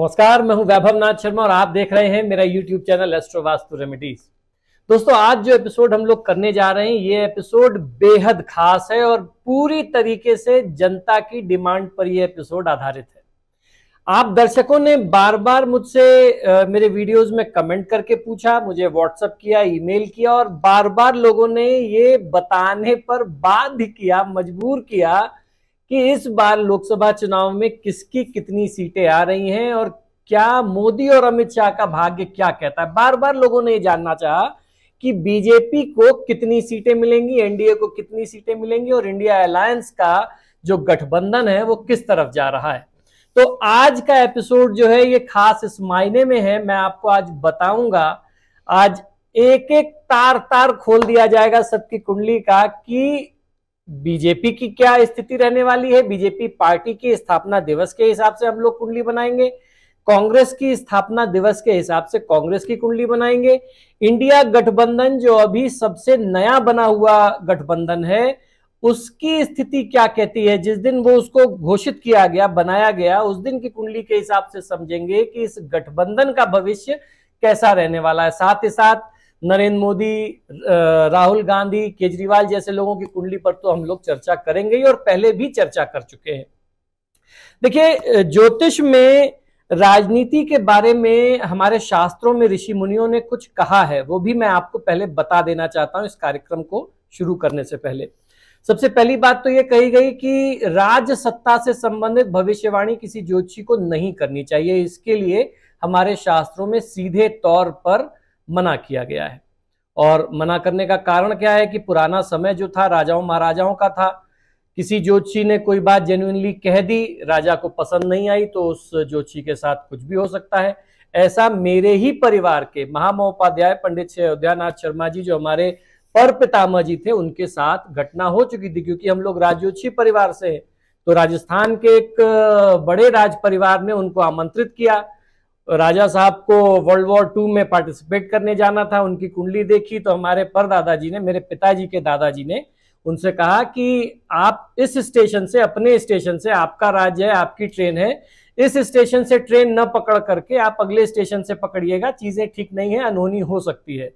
नमस्कार मैं हूं वैभव नाथ शर्मा और आप देख रहे हैं मेरा YouTube channel astro vastu remedies दोस्तों आज जो एपिसोड हम लोग करने जा रहे हैं ये एपिसोड बेहद खास है और पूरी तरीके से जनता की डिमांड पर यह एपिसोड आधारित है आप दर्शकों ने बार बार मुझसे मेरे वीडियोस में कमेंट करके पूछा मुझे व्हाट्सअप किया ईमेल किया और बार बार लोगों ने ये बताने पर बाध्य किया मजबूर किया कि इस बार लोकसभा चुनाव में किसकी कितनी सीटें आ रही हैं और क्या मोदी और अमित शाह का भाग्य क्या कहता है बार बार लोगों ने यह जानना चाह कि बीजेपी को कितनी सीटें मिलेंगी एनडीए को कितनी सीटें मिलेंगी और इंडिया अलायंस का जो गठबंधन है वो किस तरफ जा रहा है तो आज का एपिसोड जो है ये खास इस मायने में है मैं आपको आज बताऊंगा आज एक एक तार तार खोल दिया जाएगा सबकी कुंडली का कि बीजेपी की क्या स्थिति रहने वाली है बीजेपी पार्टी की स्थापना दिवस के हिसाब से हम लोग कुंडली बनाएंगे कांग्रेस की स्थापना दिवस के हिसाब से कांग्रेस की कुंडली बनाएंगे इंडिया गठबंधन जो अभी सबसे नया बना हुआ गठबंधन है उसकी स्थिति क्या कहती है जिस दिन वो उसको घोषित किया गया बनाया गया उस दिन की कुंडली के हिसाब से समझेंगे कि इस गठबंधन का भविष्य कैसा रहने वाला है साथ ही साथ नरेंद्र मोदी राहुल गांधी केजरीवाल जैसे लोगों की कुंडली पर तो हम लोग चर्चा करेंगे ही और पहले भी चर्चा कर चुके हैं देखिए ज्योतिष में राजनीति के बारे में हमारे शास्त्रों में ऋषि मुनियों ने कुछ कहा है वो भी मैं आपको पहले बता देना चाहता हूं इस कार्यक्रम को शुरू करने से पहले सबसे पहली बात तो ये कही गई कि राज सत्ता से संबंधित भविष्यवाणी किसी ज्योतिषी को नहीं करनी चाहिए इसके लिए हमारे शास्त्रों में सीधे तौर पर मना किया गया है और मना करने का कारण क्या है कि पुराना समय जो था राजाओं महाराजाओं का था किसी जोशी ने कोई बात जेन्यूनली कह दी राजा को पसंद नहीं आई तो उस जोशी के साथ कुछ भी हो सकता है ऐसा मेरे ही परिवार के महामहोपाध्याय पंडित अयोध्यानाथ शर्मा जी जो हमारे पर पितामह जी थे उनके साथ घटना हो चुकी थी क्योंकि हम लोग राजयोशी परिवार से हैं तो राजस्थान के एक बड़े राज परिवार ने उनको आमंत्रित किया राजा साहब को वर्ल्ड वॉर टू में पार्टिसिपेट करने जाना था उनकी कुंडली देखी तो हमारे जी ने मेरे पिताजी के दादाजी ने उनसे कहा कि आप इस स्टेशन से अपने स्टेशन से आपका राज्य है आपकी ट्रेन है इस स्टेशन से ट्रेन न पकड़ करके आप अगले स्टेशन से पकड़िएगा चीजें ठीक नहीं है अनहोनी हो सकती है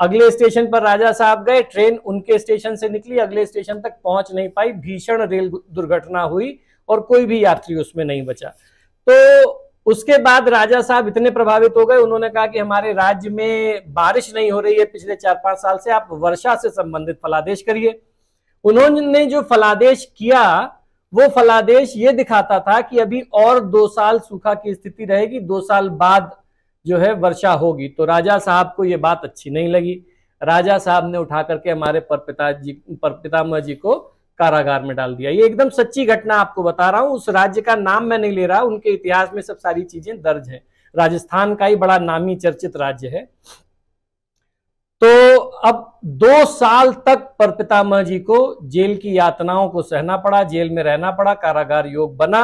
अगले स्टेशन पर राजा साहब गए ट्रेन उनके स्टेशन से निकली अगले स्टेशन तक पहुंच नहीं पाई भीषण रेल दुर्घटना हुई और कोई भी यात्री उसमें नहीं बचा तो उसके बाद राजा साहब इतने प्रभावित हो गए उन्होंने कहा कि हमारे राज्य में बारिश नहीं हो रही है पिछले चार पांच साल से आप वर्षा से संबंधित फलादेश करिए उन्होंने जो फलादेश किया वो फलादेश ये दिखाता था कि अभी और दो साल सूखा की स्थिति रहेगी दो साल बाद जो है वर्षा होगी तो राजा साहब को ये बात अच्छी नहीं लगी राजा साहब ने उठा करके हमारे पर पर पितामह जी को कारागार में डाल दिया ये एकदम सच्ची घटना आपको बता रहा हूँ उस राज्य का नाम मैं नहीं ले रहा उनके इतिहास में सब सारी चीजें दर्ज है राजस्थान का ही बड़ा नामी चर्चित राज्य है तो अब दो साल तक पर पितामह जी को जेल की यातनाओं को सहना पड़ा जेल में रहना पड़ा कारागार योग बना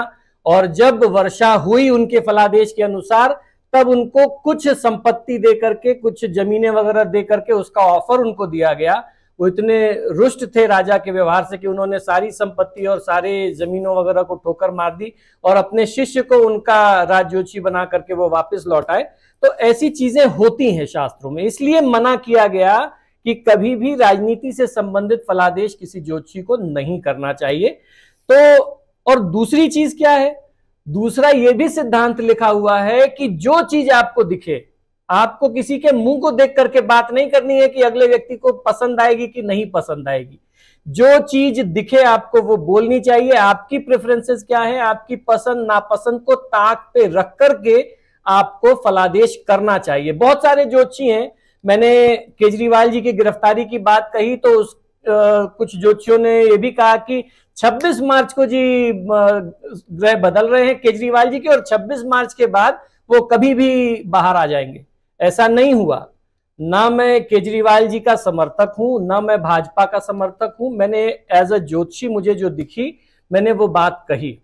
और जब वर्षा हुई उनके फलादेश के अनुसार तब उनको कुछ संपत्ति दे करके कुछ जमीनें वगैरह दे करके उसका ऑफर उनको दिया गया वो इतने रुष्ट थे राजा के व्यवहार से कि उन्होंने सारी संपत्ति और सारे जमीनों वगैरह को ठोकर मार दी और अपने शिष्य को उनका राजयोची बना करके वो वापस लौट आए तो ऐसी चीजें होती हैं शास्त्रों में इसलिए मना किया गया कि कभी भी राजनीति से संबंधित फलादेश किसी ज्योति को नहीं करना चाहिए तो और दूसरी चीज क्या है दूसरा यह भी सिद्धांत लिखा हुआ है कि जो चीज आपको दिखे आपको किसी के मुंह को देख करके बात नहीं करनी है कि अगले व्यक्ति को पसंद आएगी कि नहीं पसंद आएगी जो चीज दिखे आपको वो बोलनी चाहिए आपकी प्रेफरेंसेस क्या है आपकी पसंद नापसंद को ताक पे रख करके आपको फलादेश करना चाहिए बहुत सारे जोशी हैं मैंने केजरीवाल जी की गिरफ्तारी की बात कही तो उस आ, कुछ जोचियों ने यह भी कहा कि 26 मार्च को जी ग्रह बदल रहे हैं केजरीवाल जी के और 26 मार्च के बाद वो कभी भी बाहर आ जाएंगे ऐसा नहीं हुआ ना मैं केजरीवाल जी का समर्थक हूं ना मैं भाजपा का समर्थक हूं मैंने एज अ ज्योतिषी मुझे जो दिखी मैंने वो बात कही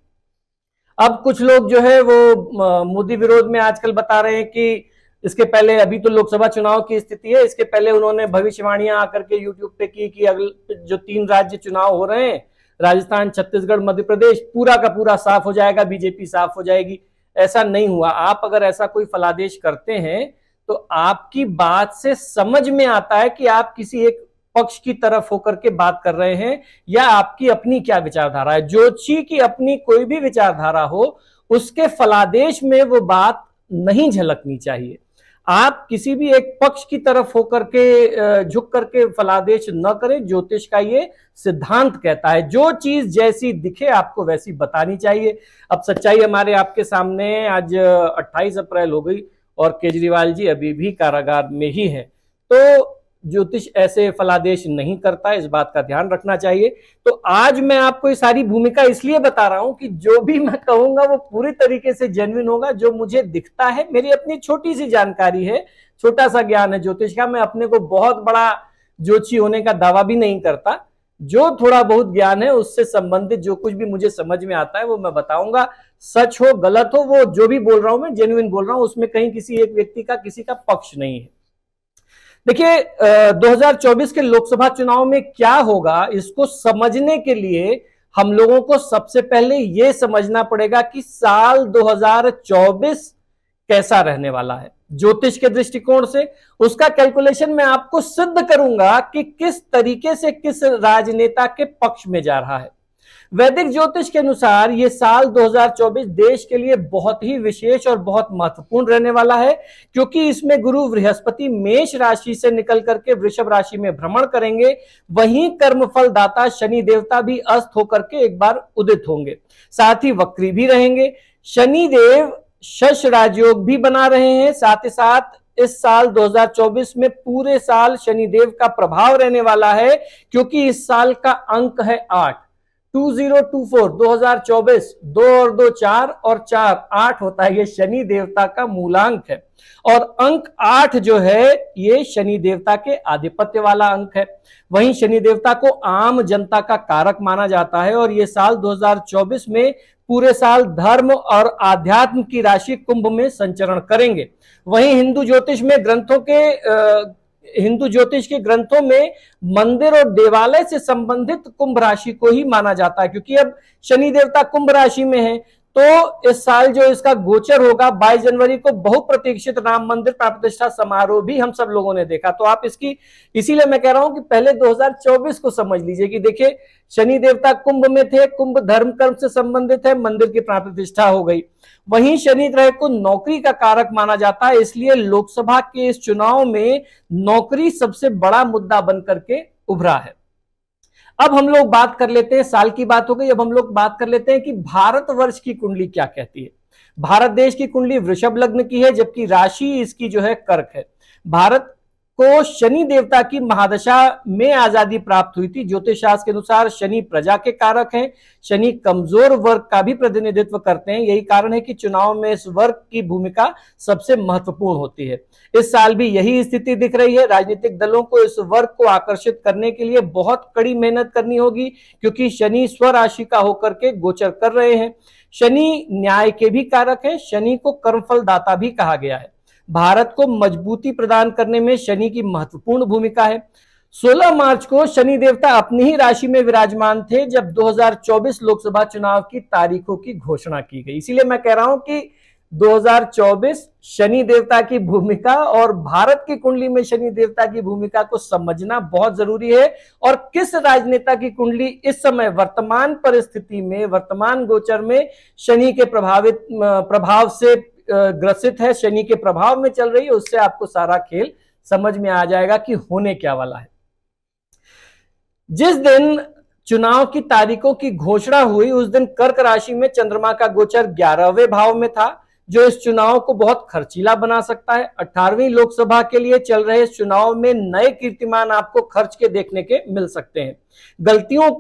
अब कुछ लोग जो है वो मोदी विरोध में आजकल बता रहे हैं कि इसके पहले अभी तो लोकसभा चुनाव की स्थिति है इसके पहले उन्होंने भविष्यवाणियां आकर के यूट्यूब पे की कि अगले जो तीन राज्य चुनाव हो रहे हैं राजस्थान छत्तीसगढ़ मध्य प्रदेश पूरा का पूरा साफ हो जाएगा बीजेपी साफ हो जाएगी ऐसा नहीं हुआ आप अगर ऐसा कोई फलादेश करते हैं तो आपकी बात से समझ में आता है कि आप किसी एक पक्ष की तरफ होकर के बात कर रहे हैं या आपकी अपनी क्या विचारधारा है ज्योति की अपनी कोई भी विचारधारा हो उसके फलादेश में वो बात नहीं झलकनी चाहिए आप किसी भी एक पक्ष की तरफ होकर के झुक करके फलादेश न करें ज्योतिष का ये सिद्धांत कहता है जो चीज जैसी दिखे आपको वैसी बतानी चाहिए अब सच्चाई हमारे आपके सामने आज 28 अप्रैल हो गई और केजरीवाल जी अभी भी कारागार में ही हैं तो ज्योतिष ऐसे फलादेश नहीं करता इस बात का ध्यान रखना चाहिए तो आज मैं आपको ये सारी भूमिका इसलिए बता रहा हूं कि जो भी मैं कहूंगा वो पूरी तरीके से जेन्युन होगा जो मुझे दिखता है मेरी अपनी छोटी सी जानकारी है छोटा सा ज्ञान है ज्योतिष का मैं अपने को बहुत बड़ा ज्योतिषी होने का दावा भी नहीं करता जो थोड़ा बहुत ज्ञान है उससे संबंधित जो कुछ भी मुझे समझ में आता है वो मैं बताऊंगा सच हो गलत हो वो जो भी बोल रहा हूं मैं जेन्युन बोल रहा हूं उसमें कहीं किसी एक व्यक्ति का किसी का पक्ष नहीं है देखिए 2024 के लोकसभा चुनाव में क्या होगा इसको समझने के लिए हम लोगों को सबसे पहले यह समझना पड़ेगा कि साल 2024 कैसा रहने वाला है ज्योतिष के दृष्टिकोण से उसका कैलकुलेशन मैं आपको सिद्ध करूंगा कि किस तरीके से किस राजनेता के पक्ष में जा रहा है वैदिक ज्योतिष के अनुसार ये साल 2024 देश के लिए बहुत ही विशेष और बहुत महत्वपूर्ण रहने वाला है क्योंकि इसमें गुरु बृहस्पति मेष राशि से निकल करके वृषभ राशि में भ्रमण करेंगे वहीं कर्मफल दाता शनि देवता भी अस्त होकर के एक बार उदित होंगे साथ ही वक्री भी रहेंगे शनि देव शश राजयोग भी बना रहे हैं साथ ही साथ इस साल 2024 में पूरे साल शनिदेव का प्रभाव रहने वाला है क्योंकि इस साल का अंक है आठ 2024 2024 दो और दो चार और चार आठ होता है ये शनि देवता का मूलांक है और अंक आठ जो है ये शनि देवता के आधिपत्य वाला अंक है वहीं शनि देवता को आम जनता का कारक माना जाता है और ये साल 2024 में पूरे साल धर्म और आध्यात्म की राशि कुंभ में संचरण करेंगे वहीं हिंदू ज्योतिष में ग्रंथों के हिंदू ज्योतिष के ग्रंथों में मंदिर और देवालय से संबंधित कुंभ राशि को ही माना जाता है क्योंकि अब शनि देवता कुंभ राशि में है तो इस साल जो इसका गोचर होगा 22 जनवरी को बहुप्रतीक्षित राम मंदिर प्राण प्रतिष्ठा समारोह भी हम सब लोगों ने देखा तो आप इसकी इसीलिए मैं कह रहा हूं कि पहले 2024 को समझ लीजिए कि देखिए शनि देवता कुंभ में थे कुंभ धर्म कर्म से संबंधित है मंदिर की प्राण प्रतिष्ठा हो गई वहीं शनि ग्रह को नौकरी का कारक माना जाता है इसलिए लोकसभा के इस चुनाव में नौकरी सबसे बड़ा मुद्दा बनकर के उभरा है अब हम लोग बात कर लेते हैं साल की बात हो गई अब हम लोग बात कर लेते हैं कि भारत वर्ष की कुंडली क्या कहती है भारत देश की कुंडली वृषभ लग्न की है जबकि राशि इसकी जो है कर्क है भारत को शनि देवता की महादशा में आजादी प्राप्त हुई थी ज्योतिष शास्त्र के अनुसार शनि प्रजा के कारक हैं शनि कमजोर वर्ग का भी प्रतिनिधित्व करते हैं यही कारण है कि चुनाव में इस वर्ग की भूमिका सबसे महत्वपूर्ण होती है इस साल भी यही स्थिति दिख रही है राजनीतिक दलों को इस वर्ग को आकर्षित करने के लिए बहुत कड़ी मेहनत करनी होगी क्योंकि शनि स्वराशि का होकर के गोचर कर रहे हैं शनि न्याय के भी कारक है शनि को कर्मफल दाता भी कहा गया है भारत को मजबूती प्रदान करने में शनि की महत्वपूर्ण भूमिका है 16 मार्च को शनि देवता अपनी ही राशि में विराजमान थे जब 2024 लोकसभा चुनाव की तारीखों की घोषणा की गई इसीलिए मैं कह रहा हूं कि 2024 शनि देवता की भूमिका और भारत की कुंडली में शनि देवता की भूमिका को समझना बहुत जरूरी है और किस राजनेता की कुंडली इस समय वर्तमान परिस्थिति में वर्तमान गोचर में शनि के प्रभावित प्रभाव से ग्रसित है शनि के प्रभाव में चल रही है उससे आपको सारा खेल समझ में आ जाएगा कि होने क्या वाला है जिस दिन चुनाव की तारीखों की घोषणा हुई उस दिन कर्क राशि में चंद्रमा का गोचर ग्यारहवें भाव में था जो इस चुनाव को बहुत खर्चीला बना सकता है अठारहवीं लोकसभा के लिए चल रहे चुनाव में नए कीर्तिमान आपको खर्च के देखने के मिल सकते हैं गलतियों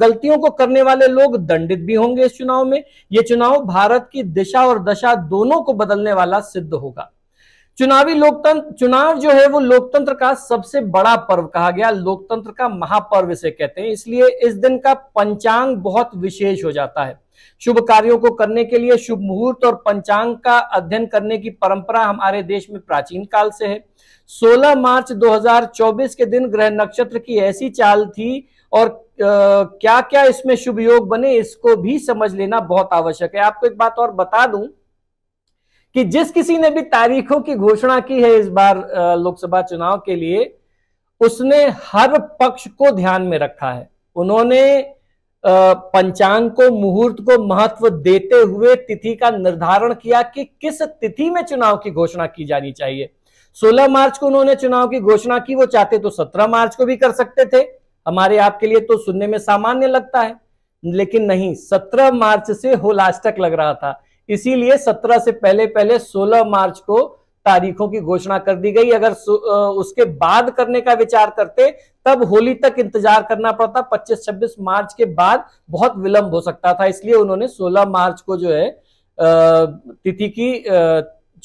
गलतियों को करने वाले लोग दंडित भी होंगे इस चुनाव में ये चुनाव भारत की दिशा और दशा दोनों को बदलने वाला सिद्ध होगा चुनावी लोकतंत्र चुनाव जो है वो लोकतंत्र का सबसे बड़ा पर्व कहा गया लोकतंत्र का महापर्व से कहते हैं इसलिए इस दिन का पंचांग बहुत विशेष हो जाता है शुभ कार्यों को करने के लिए शुभ मुहूर्त और पंचांग का अध्ययन करने की परंपरा हमारे देश में प्राचीन काल से है 16 मार्च 2024 के दिन ग्रह नक्षत्र की ऐसी चाल थी और क्या क्या इसमें शुभ योग बने इसको भी समझ लेना बहुत आवश्यक है आपको एक बात और बता दूं कि जिस किसी ने भी तारीखों की घोषणा की है इस बार लोकसभा चुनाव के लिए उसने हर पक्ष को ध्यान में रखा है उन्होंने पंचांग को मुहूर्त को महत्व देते हुए तिथि का निर्धारण किया कि किस तिथि में चुनाव की घोषणा की जानी चाहिए 16 मार्च को उन्होंने चुनाव की घोषणा की वो चाहते तो 17 मार्च को भी कर सकते थे हमारे आपके लिए तो सुनने में सामान्य लगता है लेकिन नहीं 17 मार्च से होलास्टक लग रहा था इसीलिए 17 से पहले पहले 16 मार्च को तारीखों की घोषणा कर दी गई अगर उसके बाद करने का विचार करते तब होली तक इंतजार करना पड़ता 25-26 मार्च के बाद बहुत विलंब हो सकता था इसलिए उन्होंने 16 मार्च को जो है तिथि की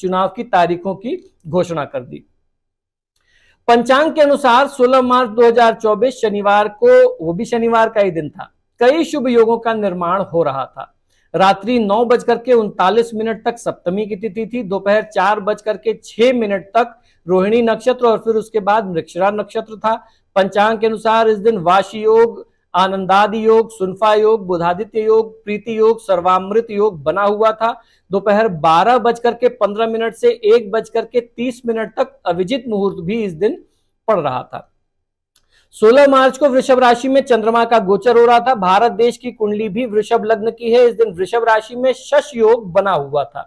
चुनाव की तारीखों की घोषणा कर दी पंचांग के अनुसार 16 मार्च 2024 शनिवार को वो भी शनिवार का ही दिन था कई शुभ योगों का निर्माण हो रहा था रात्रि नौ बजकर के उनतालीस मिनट तक सप्तमी की तिथि थी दोपहर चार बजकर के छह मिनट तक रोहिणी नक्षत्र और फिर उसके बाद मृक्षरा नक्षत्र था पंचांग के अनुसार इस दिन वाशी योग आनंदादि योग सुनफा योग बुधादित्य योग प्रीति योग सर्वामृत योग बना हुआ था दोपहर बारह बजकर के पंद्रह मिनट से एक बजकर के तीस मिनट तक अभिजित मुहूर्त भी इस दिन पड़ रहा था 16 मार्च को वृषभ राशि में चंद्रमा का गोचर हो रहा था भारत देश की कुंडली भी वृषभ लग्न की है इस दिन वृषभ राशि में शश योग बना हुआ था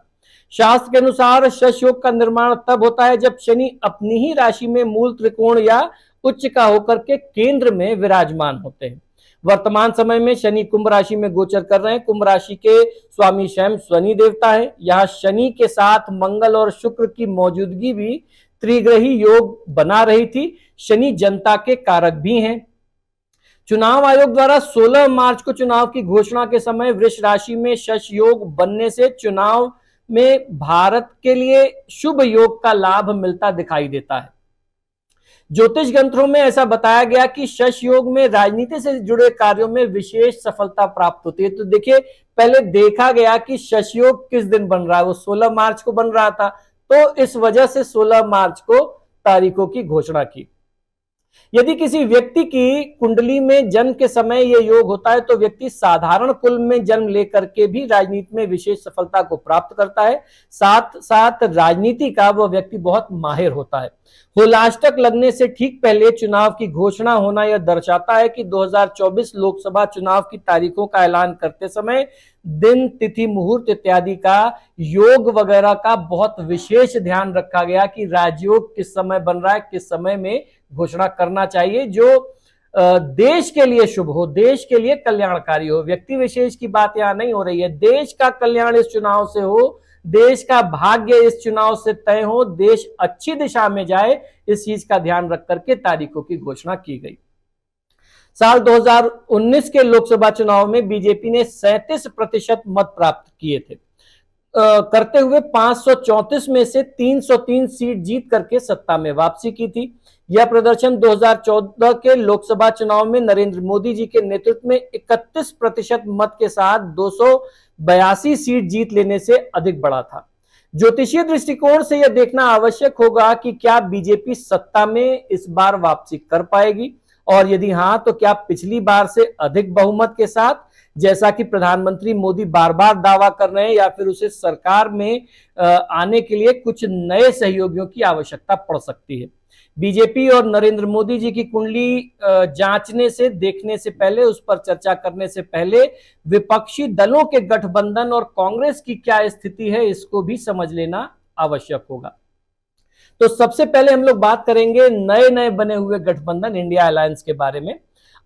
शास्त्र के अनुसार शश योग का निर्माण तब होता है जब शनि अपनी ही राशि में मूल त्रिकोण या उच्च का होकर के केंद्र में विराजमान होते हैं वर्तमान समय में शनि कुंभ राशि में गोचर कर रहे हैं कुंभ राशि के स्वामी स्वयं शनि देवता है यहाँ शनि के साथ मंगल और शुक्र की मौजूदगी भी त्रिग्रही योग बना रही थी शनि जनता के कारक भी हैं चुनाव आयोग द्वारा 16 मार्च को चुनाव की घोषणा के समय वृक्ष राशि में शश योग बनने से चुनाव में भारत के लिए शुभ योग का लाभ मिलता दिखाई देता है ज्योतिष ग्रंथों में ऐसा बताया गया कि शश योग में राजनीति से जुड़े कार्यों में विशेष सफलता प्राप्त होती है तो देखिए पहले देखा गया कि शश योग किस दिन बन रहा है वो 16 मार्च को बन रहा था तो इस वजह से 16 मार्च को तारीखों की घोषणा की यदि किसी व्यक्ति की कुंडली में जन्म के समय यह योग होता है तो व्यक्ति साधारण कुल में जन्म लेकर के भी राजनीति में विशेष सफलता को प्राप्त करता है साथ साथ राजनीति का वह व्यक्ति बहुत माहिर होता है होलाष्टक लगने से ठीक पहले चुनाव की घोषणा होना यह दर्शाता है कि 2024 लोकसभा चुनाव की तारीखों का ऐलान करते समय दिन तिथि मुहूर्त इत्यादि का योग वगैरह का बहुत विशेष ध्यान रखा गया कि राजयोग किस समय बन रहा है किस समय में घोषणा करना चाहिए जो देश के लिए शुभ हो देश के लिए कल्याणकारी हो व्यक्ति विशेष की बात यहां नहीं हो रही है देश का कल्याण इस चुनाव से हो देश का भाग्य इस चुनाव से तय हो देश अच्छी दिशा में जाए इस चीज का ध्यान रख करके तारीखों की घोषणा की गई साल 2019 के लोकसभा चुनाव में बीजेपी ने 37 प्रतिशत मत प्राप्त किए थे आ, करते हुए 534 में से 303 सीट जीत करके सत्ता में वापसी की थी यह प्रदर्शन 2014 के लोकसभा चुनाव में नरेंद्र मोदी जी के नेतृत्व में 31 प्रतिशत मत के साथ दो सीट जीत लेने से अधिक बड़ा था ज्योतिषीय दृष्टिकोण से यह देखना आवश्यक होगा कि क्या बीजेपी सत्ता में इस बार वापसी कर पाएगी और यदि हां तो क्या पिछली बार से अधिक बहुमत के साथ जैसा कि प्रधानमंत्री मोदी बार बार दावा कर रहे हैं या फिर उसे सरकार में आने के लिए कुछ नए सहयोगियों की आवश्यकता पड़ सकती है बीजेपी और नरेंद्र मोदी जी की कुंडली जांचने से देखने से पहले उस पर चर्चा करने से पहले विपक्षी दलों के गठबंधन और कांग्रेस की क्या स्थिति है इसको भी समझ लेना आवश्यक होगा तो सबसे पहले हम लोग बात करेंगे नए नए बने हुए गठबंधन इंडिया अलायंस के बारे में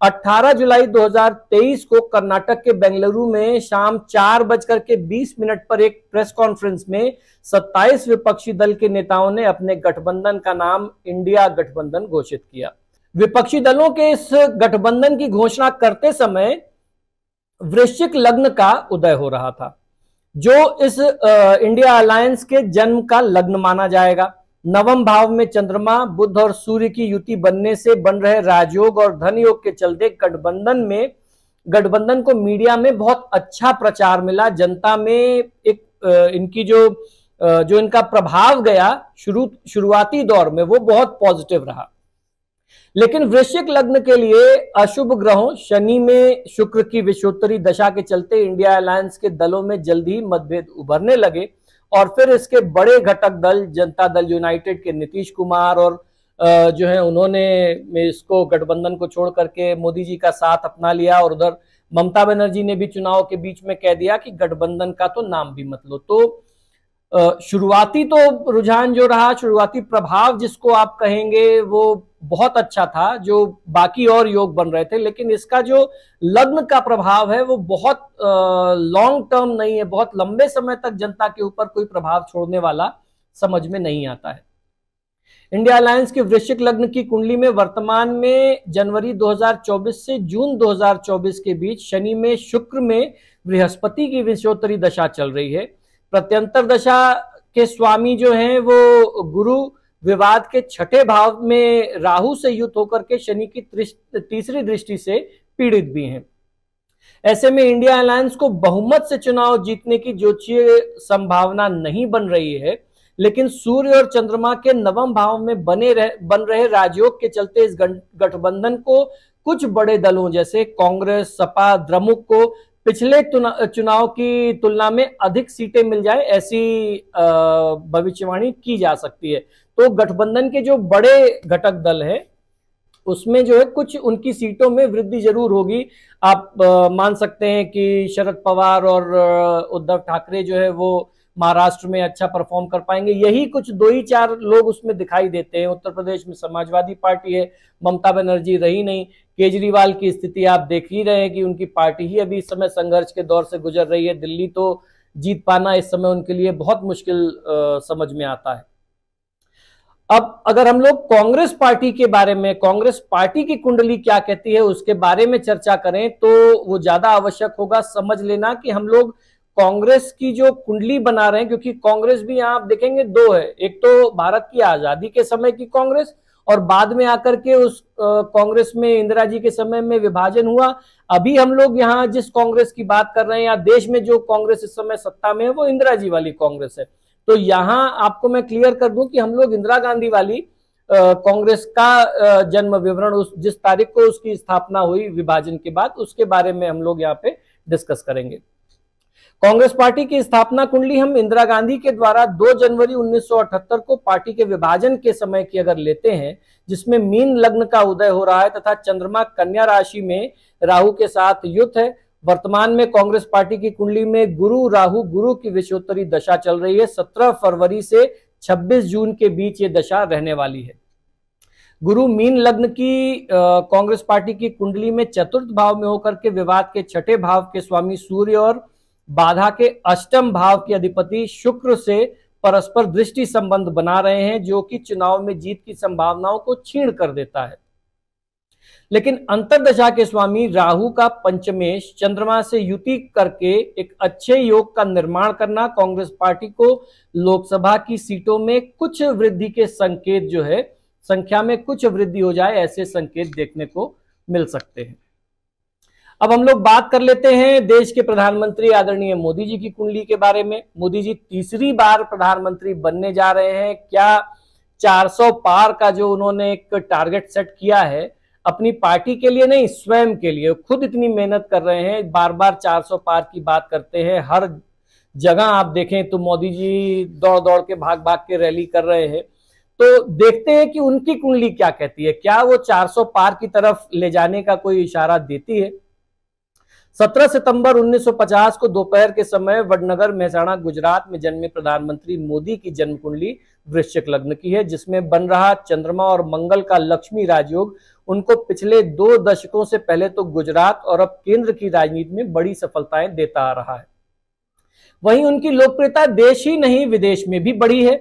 18 जुलाई 2023 को कर्नाटक के बेंगलुरु में शाम चार बजकर के बीस मिनट पर एक प्रेस कॉन्फ्रेंस में 27 विपक्षी दल के नेताओं ने अपने गठबंधन का नाम इंडिया गठबंधन घोषित किया विपक्षी दलों के इस गठबंधन की घोषणा करते समय वृश्चिक लग्न का उदय हो रहा था जो इस इंडिया अलायंस के जन्म का लग्न माना जाएगा नवम भाव में चंद्रमा बुद्ध और सूर्य की युति बनने से बन रहे राजयोग और धन योग के चलते गठबंधन में गठबंधन को मीडिया में बहुत अच्छा प्रचार मिला जनता में एक इनकी जो जो इनका प्रभाव गया शुरू शुरुआती दौर में वो बहुत पॉजिटिव रहा लेकिन वृश्चिक लग्न के लिए अशुभ ग्रहों शनि में शुक्र की विश्वोत्तरी दशा के चलते इंडिया अलायंस के दलों में जल्द ही मतभेद उभरने लगे और फिर इसके बड़े घटक दल जनता दल यूनाइटेड के नीतीश कुमार और जो है उन्होंने इसको गठबंधन को छोड़ करके मोदी जी का साथ अपना लिया और उधर ममता बनर्जी ने भी चुनाव के बीच में कह दिया कि गठबंधन का तो नाम भी मत लो तो शुरुआती तो रुझान जो रहा शुरुआती प्रभाव जिसको आप कहेंगे वो बहुत अच्छा था जो बाकी और योग बन रहे थे लेकिन इसका जो लग्न का प्रभाव है वो बहुत लॉन्ग टर्म नहीं है बहुत लंबे समय तक जनता के ऊपर कोई प्रभाव छोड़ने वाला समझ में नहीं आता है इंडिया अलायंस की वृश्चिक लग्न की कुंडली में वर्तमान में जनवरी 2024 से जून 2024 के बीच शनि में शुक्र में बृहस्पति की विंशोत्तरी दशा चल रही है प्रत्यंतर दशा के स्वामी जो हैं वो गुरु विवाद के छठे भाव में राहु से युद्ध होकर के शनि की तीसरी दृष्टि से पीड़ित भी हैं ऐसे में इंडिया अलायंस को बहुमत से चुनाव जीतने की ज्योतिषीय संभावना नहीं बन रही है लेकिन सूर्य और चंद्रमा के नवम भाव में बने रह, बन रहे राजयोग के चलते इस गठबंधन को कुछ बड़े दलों जैसे कांग्रेस सपा द्रमुक को पिछले चुनाव की तुलना में अधिक सीटें मिल जाए ऐसी भविष्यवाणी की जा सकती है तो गठबंधन के जो बड़े घटक दल है उसमें जो है कुछ उनकी सीटों में वृद्धि जरूर होगी आप आ, मान सकते हैं कि शरद पवार और उद्धव ठाकरे जो है वो महाराष्ट्र में अच्छा परफॉर्म कर पाएंगे यही कुछ दो ही चार लोग उसमें दिखाई देते हैं उत्तर प्रदेश में समाजवादी पार्टी है ममता बनर्जी रही नहीं केजरीवाल की स्थिति आप देख ही रहे हैं कि उनकी पार्टी ही अभी इस समय संघर्ष के दौर से गुजर रही है दिल्ली तो जीत पाना इस समय उनके लिए बहुत मुश्किल आ, समझ में आता है अब अगर हम लोग कांग्रेस पार्टी के बारे में कांग्रेस पार्टी की कुंडली क्या कहती है उसके बारे में चर्चा करें तो वो ज्यादा आवश्यक होगा समझ लेना कि हम लोग कांग्रेस की जो कुंडली बना रहे हैं क्योंकि कांग्रेस भी यहाँ आप देखेंगे दो है एक तो भारत की आजादी के समय की कांग्रेस और बाद में आकर के उस कांग्रेस में इंदिरा जी के समय में विभाजन हुआ अभी हम लोग यहाँ जिस कांग्रेस की बात कर रहे हैं या देश में जो कांग्रेस इस समय सत्ता में है वो इंदिरा जी वाली कांग्रेस है तो यहाँ आपको मैं क्लियर कर दूं कि हम लोग इंदिरा गांधी वाली कांग्रेस का जन्म विवरण उस जिस तारीख को उसकी स्थापना हुई विभाजन के बाद उसके बारे में हम लोग यहाँ पे डिस्कस करेंगे कांग्रेस पार्टी की स्थापना कुंडली हम इंदिरा गांधी के द्वारा 2 जनवरी 1978 को पार्टी के विभाजन के समय की अगर लेते हैं जिसमें मीन लग्न का उदय हो रहा है तथा चंद्रमा कन्या राशि में राहु के साथ युद्ध है वर्तमान में कांग्रेस पार्टी की कुंडली में गुरु राहु गुरु की विषोत्तरी दशा चल रही है सत्रह फरवरी से छब्बीस जून के बीच ये दशा रहने वाली है गुरु मीन लग्न की कांग्रेस पार्टी की कुंडली में चतुर्थ भाव में होकर के विवाद के छठे भाव के स्वामी सूर्य और बाधा के अष्टम भाव के अधिपति शुक्र से परस्पर दृष्टि संबंध बना रहे हैं जो कि चुनाव में जीत की संभावनाओं को छीण कर देता है लेकिन अंतरदशा के स्वामी राहु का पंचमेश चंद्रमा से युति करके एक अच्छे योग का निर्माण करना कांग्रेस पार्टी को लोकसभा की सीटों में कुछ वृद्धि के संकेत जो है संख्या में कुछ वृद्धि हो जाए ऐसे संकेत देखने को मिल सकते हैं अब हम लोग बात कर लेते हैं देश के प्रधानमंत्री आदरणीय मोदी जी की कुंडली के बारे में मोदी जी तीसरी बार प्रधानमंत्री बनने जा रहे हैं क्या 400 पार का जो उन्होंने एक टारगेट सेट किया है अपनी पार्टी के लिए नहीं स्वयं के लिए खुद इतनी मेहनत कर रहे हैं बार बार 400 पार की बात करते हैं हर जगह आप देखें तो मोदी जी दौड़ दौड़ के भाग भाग के रैली कर रहे हैं तो देखते हैं कि उनकी कुंडली क्या कहती है क्या वो 400 पार की तरफ ले जाने का कोई इशारा देती है 17 सितंबर 1950 को दोपहर के समय वडनगर मेहसाणा गुजरात में जन्मे प्रधानमंत्री मोदी की जन्म कुंडली वृश्चिक लग्न की है जिसमें बन रहा चंद्रमा और मंगल का लक्ष्मी राजयोग उनको पिछले दो दशकों से पहले तो गुजरात और अब केंद्र की राजनीति में बड़ी सफलताएं देता आ रहा है वहीं उनकी लोकप्रियता देश ही नहीं विदेश में भी बढ़ी है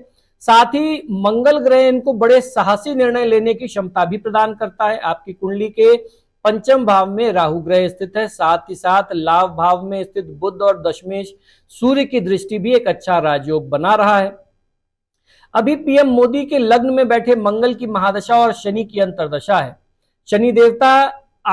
साथ ही मंगल ग्रह इनको बड़े साहसी निर्णय लेने की क्षमता भी प्रदान करता है आपकी कुंडली के पंचम भाव में राहु ग्रह स्थित है साथ ही साथ लाभ भाव में स्थित बुद्ध और दशमेश सूर्य की दृष्टि भी एक अच्छा राजयोग बना रहा है अभी पीएम मोदी के लग्न में बैठे मंगल की महादशा और शनि की अंतरदशा है शनि देवता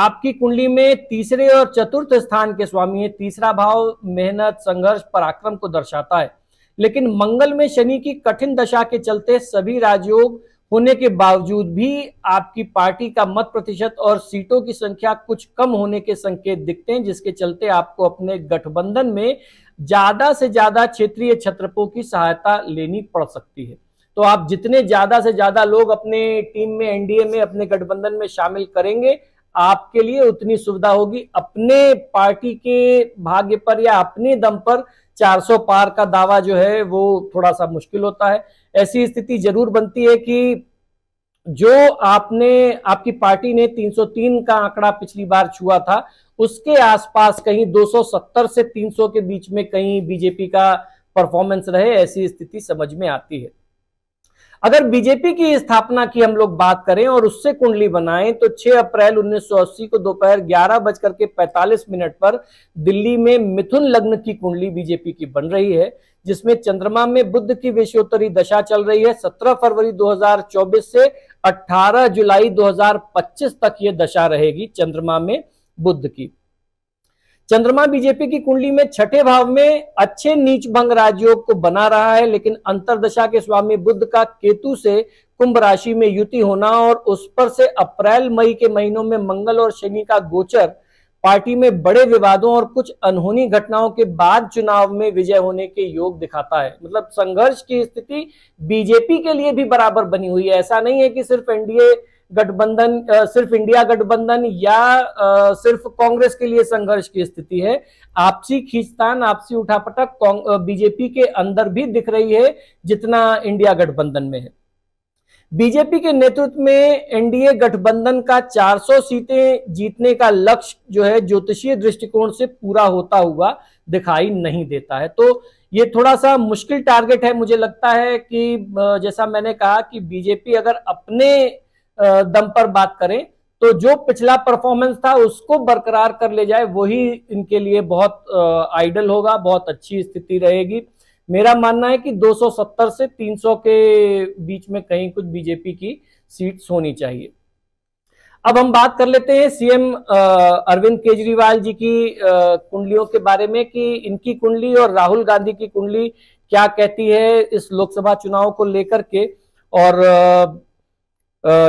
आपकी कुंडली में तीसरे और चतुर्थ स्थान के स्वामी है तीसरा भाव मेहनत संघर्ष पराक्रम को दर्शाता है लेकिन मंगल में शनि की कठिन दशा के चलते सभी राजयोग होने के बावजूद भी आपकी पार्टी का मत प्रतिशत और सीटों की संख्या कुछ कम होने के संकेत दिखते हैं जिसके चलते आपको अपने गठबंधन में ज्यादा से ज्यादा क्षेत्रीय छत्रपों की सहायता लेनी पड़ सकती है तो आप जितने ज्यादा से ज्यादा लोग अपने टीम में एनडीए में अपने गठबंधन में शामिल करेंगे आपके लिए उतनी सुविधा होगी अपने पार्टी के भाग्य पर या अपने दम पर 400 पार का दावा जो है वो थोड़ा सा मुश्किल होता है ऐसी स्थिति जरूर बनती है कि जो आपने आपकी पार्टी ने 303 का आंकड़ा पिछली बार छुआ था उसके आसपास कहीं 270 से 300 के बीच में कहीं बीजेपी का परफॉर्मेंस रहे ऐसी स्थिति समझ में आती है अगर बीजेपी की स्थापना की हम लोग बात करें और उससे कुंडली बनाएं तो 6 अप्रैल 1980 को दोपहर ग्यारह बजकर के 45 मिनट पर दिल्ली में मिथुन लग्न की कुंडली बीजेपी की बन रही है जिसमें चंद्रमा में बुद्ध की विषयोत्तरी दशा चल रही है 17 फरवरी 2024 से 18 जुलाई 2025 तक यह दशा रहेगी चंद्रमा में बुद्ध की चंद्रमा बीजेपी की कुंडली में छठे भाव में अच्छे नीच भंग राजयोग को बना रहा है लेकिन अंतरदशा के स्वामी बुद्ध का केतु से कुंभ राशि में युति होना और उस पर से अप्रैल मई के महीनों में मंगल और शनि का गोचर पार्टी में बड़े विवादों और कुछ अनहोनी घटनाओं के बाद चुनाव में विजय होने के योग दिखाता है मतलब संघर्ष की स्थिति बीजेपी के लिए भी बराबर बनी हुई है ऐसा नहीं है कि सिर्फ एनडीए गठबंधन सिर्फ इंडिया गठबंधन या आ, सिर्फ कांग्रेस के लिए संघर्ष की स्थिति है आपसी खींचतान आपसी उठापटक बीजेपी के अंदर भी दिख रही है जितना इंडिया गठबंधन में है बीजेपी के नेतृत्व में एनडीए गठबंधन का 400 सीटें जीतने का लक्ष्य जो है ज्योतिषीय दृष्टिकोण से पूरा होता हुआ दिखाई नहीं देता है तो ये थोड़ा सा मुश्किल टारगेट है मुझे लगता है कि जैसा मैंने कहा कि बीजेपी अगर अपने दम पर बात करें तो जो पिछला परफॉर्मेंस था उसको बरकरार कर ले जाए वही इनके लिए बहुत आइडल होगा बहुत अच्छी स्थिति रहेगी मेरा मानना है कि 270 से 300 के बीच में कहीं कुछ बीजेपी की सीट्स होनी चाहिए अब हम बात कर लेते हैं सीएम अरविंद केजरीवाल जी की कुंडलियों के बारे में कि इनकी कुंडली और राहुल गांधी की कुंडली क्या कहती है इस लोकसभा चुनाव को लेकर के और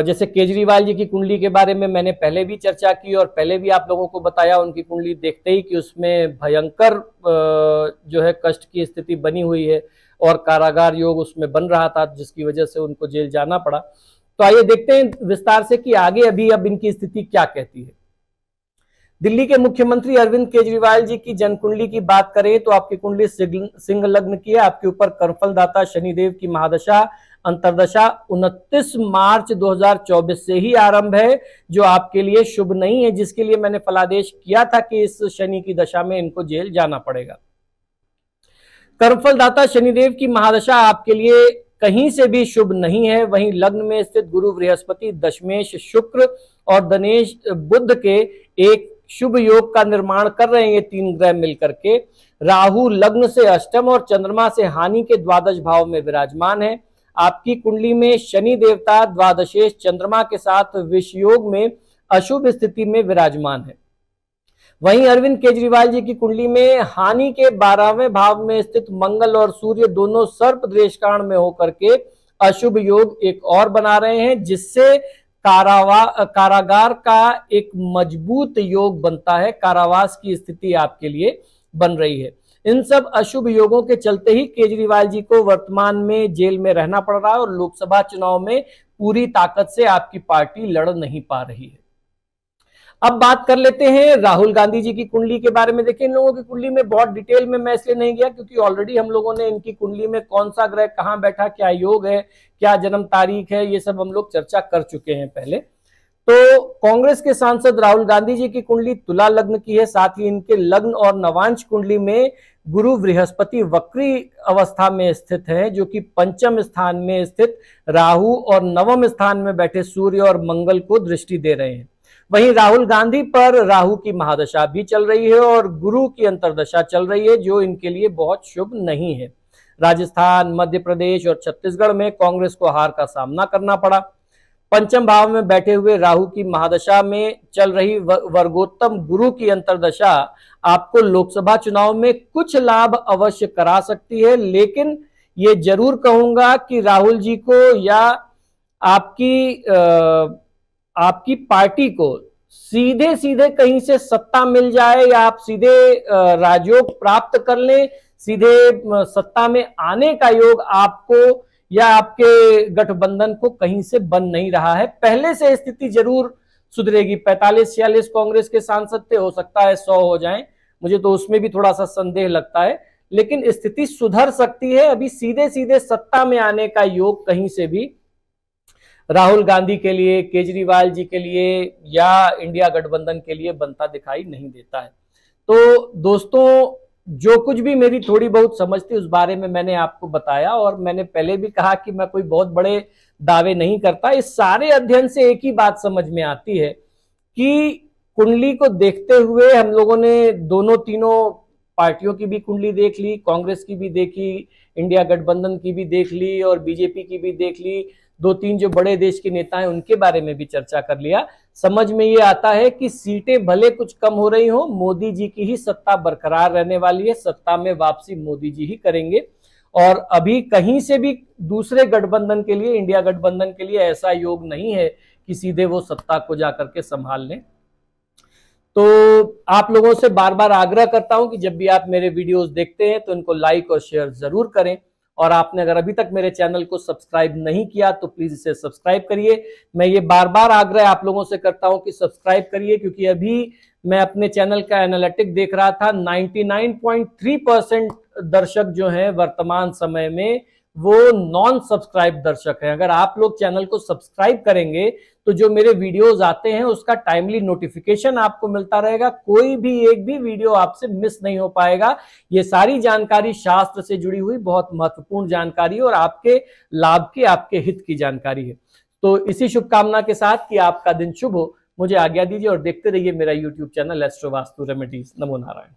जैसे केजरीवाल जी की कुंडली के बारे में मैंने पहले भी चर्चा की और पहले भी आप लोगों को बताया उनकी कुंडली देखते ही कि उसमें भयंकर जो है कष्ट की स्थिति बनी हुई है और कारागार योग उसमें बन रहा था जिसकी वजह से उनको जेल जाना पड़ा तो आइए देखते हैं विस्तार से कि आगे अभी अब इनकी स्थिति क्या कहती है दिल्ली के मुख्यमंत्री अरविंद केजरीवाल जी की जनकुंडली की बात करें तो आपकी कुंडली सिंह लग्न की है आपके ऊपर कर्फल दाता शनिदेव की महादशा अंतरदशा 29 मार्च 2024 से ही आरंभ है जो आपके लिए शुभ नहीं है जिसके लिए मैंने फलादेश किया था कि इस शनि की दशा में इनको जेल जाना पड़ेगा कर्मफलदाता शनिदेव की महादशा आपके लिए कहीं से भी शुभ नहीं है वहीं लग्न में स्थित गुरु बृहस्पति दशमेश शुक्र और दनेश बुद्ध के एक शुभ योग का निर्माण कर रहे हैं ये तीन ग्रह मिलकर के राहु लग्न से अष्टम और चंद्रमा से हानि के द्वादश भाव में विराजमान है आपकी कुंडली में शनि देवता द्वादशेष चंद्रमा के साथ विषयोग में अशुभ स्थिति में विराजमान है वहीं अरविंद केजरीवाल जी की कुंडली में हानि के बारहवें भाव में स्थित मंगल और सूर्य दोनों सर्प द्वेशकाण में होकर के अशुभ योग एक और बना रहे हैं जिससे कारावा कारागार का एक मजबूत योग बनता है कारावास की स्थिति आपके लिए बन रही है इन सब अशुभ योगों के चलते ही केजरीवाल जी को वर्तमान में जेल में रहना पड़ रहा है और लोकसभा चुनाव में पूरी ताकत से आपकी पार्टी लड़ नहीं पा रही है अब बात कर लेते हैं राहुल गांधी जी की कुंडली के बारे में देखिए इन लोगों की कुंडली में बहुत डिटेल में मैं इसलिए नहीं गया क्योंकि ऑलरेडी हम लोगों ने इनकी कुंडली में कौन सा ग्रह कहाँ बैठा क्या योग है क्या जन्म तारीख है ये सब हम लोग चर्चा कर चुके हैं पहले तो कांग्रेस के सांसद राहुल गांधी जी की कुंडली तुला लग्न की है साथ ही इनके लग्न और नवांश कुंडली में गुरु बृहस्पति वक्री अवस्था में स्थित है जो कि पंचम स्थान में स्थित राहु और नवम स्थान में बैठे सूर्य और मंगल को दृष्टि दे रहे हैं वहीं राहुल गांधी पर राहु की महादशा भी चल रही है और गुरु की अंतरदशा चल रही है जो इनके लिए बहुत शुभ नहीं है राजस्थान मध्य प्रदेश और छत्तीसगढ़ में कांग्रेस को हार का सामना करना पड़ा पंचम भाव में बैठे हुए राहु की महादशा में चल रही वर्गोत्तम गुरु की अंतरदशा आपको लोकसभा चुनाव में कुछ लाभ अवश्य करा सकती है लेकिन ये जरूर कहूंगा कि राहुल जी को या आपकी आ, आपकी पार्टी को सीधे सीधे कहीं से सत्ता मिल जाए या आप सीधे राजयोग प्राप्त कर लें सीधे सत्ता में आने का योग आपको या आपके गठबंधन को कहीं से बन नहीं रहा है पहले से स्थिति जरूर सुधरेगी पैंतालीस छियालीस कांग्रेस के सांसद थे हो सकता है सौ हो जाए मुझे तो उसमें भी थोड़ा सा संदेह लगता है लेकिन स्थिति सुधर सकती है अभी सीधे सीधे सत्ता में आने का योग कहीं से भी राहुल गांधी के लिए केजरीवाल जी के लिए या इंडिया गठबंधन के लिए बनता दिखाई नहीं देता है तो दोस्तों जो कुछ भी मेरी थोड़ी बहुत समझ थी उस बारे में मैंने आपको बताया और मैंने पहले भी कहा कि मैं कोई बहुत बड़े दावे नहीं करता इस सारे अध्ययन से एक ही बात समझ में आती है कि कुंडली को देखते हुए हम लोगों ने दोनों तीनों पार्टियों की भी कुंडली देख ली कांग्रेस की भी देखी इंडिया गठबंधन की भी देख ली और बीजेपी की भी देख ली दो तीन जो बड़े देश के नेता हैं उनके बारे में भी चर्चा कर लिया समझ में ये आता है कि सीटें भले कुछ कम हो रही हो मोदी जी की ही सत्ता बरकरार रहने वाली है सत्ता में वापसी मोदी जी ही करेंगे और अभी कहीं से भी दूसरे गठबंधन के लिए इंडिया गठबंधन के लिए ऐसा योग नहीं है कि सीधे वो सत्ता को जाकर के संभाल लें तो आप लोगों से बार बार आग्रह करता हूं कि जब भी आप मेरे वीडियोस देखते हैं तो इनको लाइक और शेयर जरूर करें और आपने अगर अभी तक मेरे चैनल को सब्सक्राइब नहीं किया तो प्लीज इसे सब्सक्राइब करिए मैं ये बार बार आग्रह आप लोगों से करता हूं कि सब्सक्राइब करिए क्योंकि अभी मैं अपने चैनल का एनालिटिक देख रहा था 99.3 परसेंट दर्शक जो है वर्तमान समय में वो नॉन सब्सक्राइब दर्शक हैं अगर आप लोग चैनल को सब्सक्राइब करेंगे तो जो मेरे वीडियोस आते हैं उसका टाइमली नोटिफिकेशन आपको मिलता रहेगा कोई भी एक भी वीडियो आपसे मिस नहीं हो पाएगा ये सारी जानकारी शास्त्र से जुड़ी हुई बहुत महत्वपूर्ण जानकारी और आपके लाभ की आपके हित की जानकारी है तो इसी शुभकामना के साथ कि आपका दिन शुभ हो मुझे आज्ञा दीजिए और देखते रहिए मेरा YouTube channel astro vastu remedies नमो नारायण